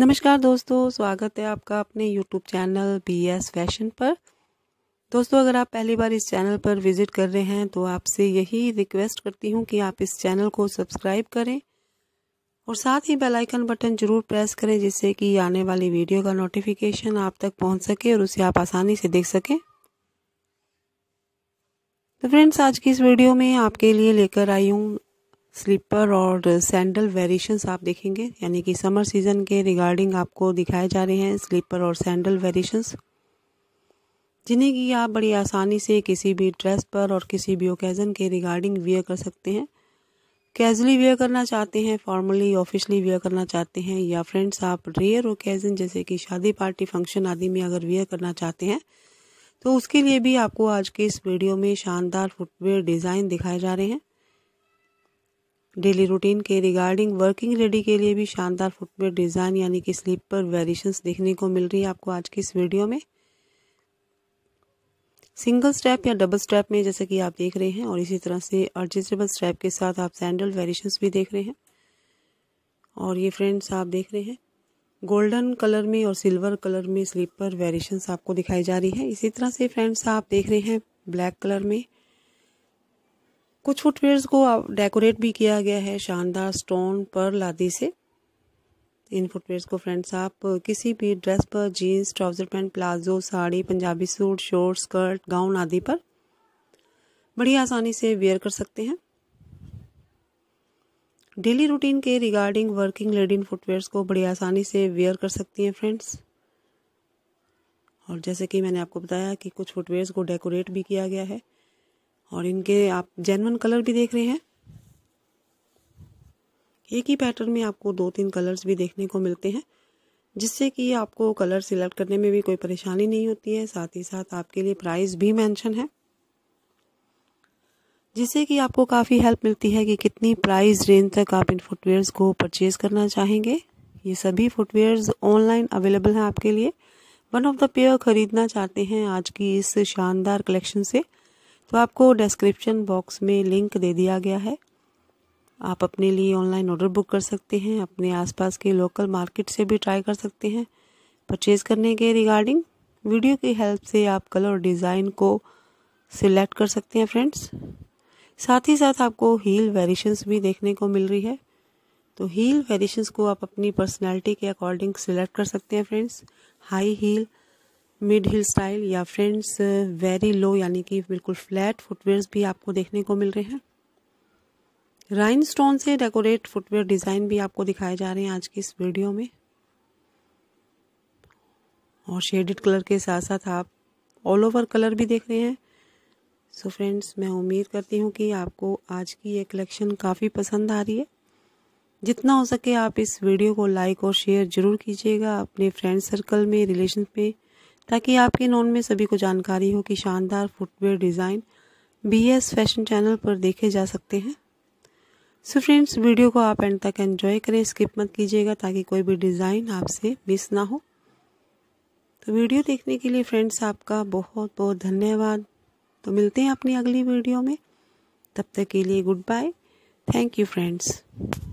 नमस्कार दोस्तों स्वागत है आपका अपने YouTube channel B S fashion पर दोस्तों अगर आप पहली बार इस चैनल पर विजिट कर रहे हैं तो आपसे यही रिक्वेस्ट करती हूँ कि आप इस चैनल को सब्सक्राइब करें और साथ ही बेल आइकन बटन जरूर प्रेस करें जिससे कि आने वाली वीडियो का नोटिफिकेशन आप तक पहुंच सके और उसे आप आसानी से देख सकें तो फ्रेंड्स आज की इस वीडियो में आपके लिए लेकर आई हूँ स्लीपर और सैंडल वेरिएशंस आप देखेंगे यानी कि समर सीज़न के रिगार्डिंग आपको दिखाए जा रहे हैं स्लीपर और सैंडल वेरिएशंस जिन्हें कि आप बड़ी आसानी से किसी भी ड्रेस पर और किसी भी ओकेज़न के रिगार्डिंग वेयर कर सकते हैं कैजुअली वियर करना चाहते हैं फॉर्मली ऑफिशली वियर करना चाहते हैं या फ्रेंड्स आप रेयर ओकेज़न जैसे कि शादी पार्टी फंक्शन आदि में अगर वियर करना चाहते हैं तो उसके लिए भी आपको आज के इस वीडियो में शानदार फुटवेयर डिज़ाइन दिखाए जा रहे हैं डेली रूटीन के रिगार्डिंग वर्किंग लेडी के लिए भी शानदार फुटवेयर डिज़ाइन यानी कि स्लीप पर वेरिएशंस देखने को मिल रही है आपको आज की इस वीडियो में सिंगल स्टेप या डबल स्टेप में जैसे कि आप देख रहे हैं और इसी तरह से एडजस्टेबल स्टेप के साथ आप सैंडल वेरिएशंस भी देख रहे हैं और ये फ्रेंड्स आप देख रहे हैं गोल्डन कलर में और सिल्वर कलर में स्लीपर वेरिएशंस आपको दिखाई जा रही है इसी तरह से फ्रेंड्स आप देख रहे हैं ब्लैक कलर में कुछ फुटवेयर्स को डेकोरेट भी किया गया है शानदार स्टोन पर लादी से इन फुटवेयर्स को फ्रेंड्स आप किसी भी ड्रेस पर jeans trouser pant palazzo sari Punjabi suit short skirt gown आदि पर बड़ी आसानी से वेयर कर सकते हैं डेली रूटीन के रिगार्डिंग वर्किंग लेडी इन फुटवेयर्स को बड़ी आसानी से वेयर कर सकती हैं फ्रेंड्स और जैसे कि मैंने आपको बताया कि कुछ फुटवेयर्स को डेकोरेट भी किया गया है और इनके आप जेनवन कलर भी देख रहे हैं एक ही पैटर्न में आपको दो तीन कलर्स भी देखने को मिलते हैं जिससे कि आपको कलर सिलेक्ट करने में भी कोई परेशानी नहीं होती है साथ ही साथ आपके लिए प्राइस भी मेंशन है जिससे कि आपको काफ़ी हेल्प मिलती है कि कितनी प्राइस रेंज तक आप इन फुटवेयर्स को परचेज करना चाहेंगे ये सभी फुटवेयर्स ऑनलाइन अवेलेबल हैं आपके लिए वन ऑफ द पेयर खरीदना चाहते हैं आज की इस शानदार कलेक्शन से तो आपको डिस्क्रिप्शन बॉक्स में लिंक दे दिया गया है आप अपने लिए ऑनलाइन ऑर्डर बुक कर सकते हैं अपने आसपास के लोकल मार्केट से भी ट्राई कर सकते हैं परचेज़ करने के रिगार्डिंग वीडियो की हेल्प से आप कलर और डिज़ाइन को सिलेक्ट कर सकते हैं फ्रेंड्स साथ ही साथ आपको हील वेरिएशंस भी देखने को मिल रही है तो हील वेरिएशंस को आप अपनी पर्सनैलिटी के अकॉर्डिंग सिलेक्ट कर सकते हैं friends high heel mid heel style या फ्रेंड्स वेरी लो यानी कि बिल्कुल फ्लैट फुटवेयर भी आपको देखने को मिल रहे हैं राइन स्टोन से डेकोरेट फुटवेयर डिज़ाइन भी आपको दिखाए जा रहे हैं आज की इस वीडियो में और शेडेड कलर के साथ साथ आप ऑल ओवर कलर भी देख रहे हैं सो so फ्रेंड्स मैं उम्मीद करती हूँ कि आपको आज की ये कलेक्शन काफ़ी पसंद आ रही है जितना हो सके आप इस वीडियो को लाइक और शेयर ज़रूर कीजिएगा अपने फ्रेंड सर्कल में रिलेशन में ताकि आपके नॉन में सभी को जानकारी हो कि शानदार footwear design B S fashion channel पर देखे जा सकते हैं सो फ्रेंड्स वीडियो को आप एंड तक एंजॉय करें स्किप मत कीजिएगा ताकि कोई भी डिज़ाइन आपसे मिस ना हो तो वीडियो देखने के लिए फ्रेंड्स आपका बहुत बहुत धन्यवाद तो मिलते हैं अपनी अगली वीडियो में तब तक के लिए good bye thank you friends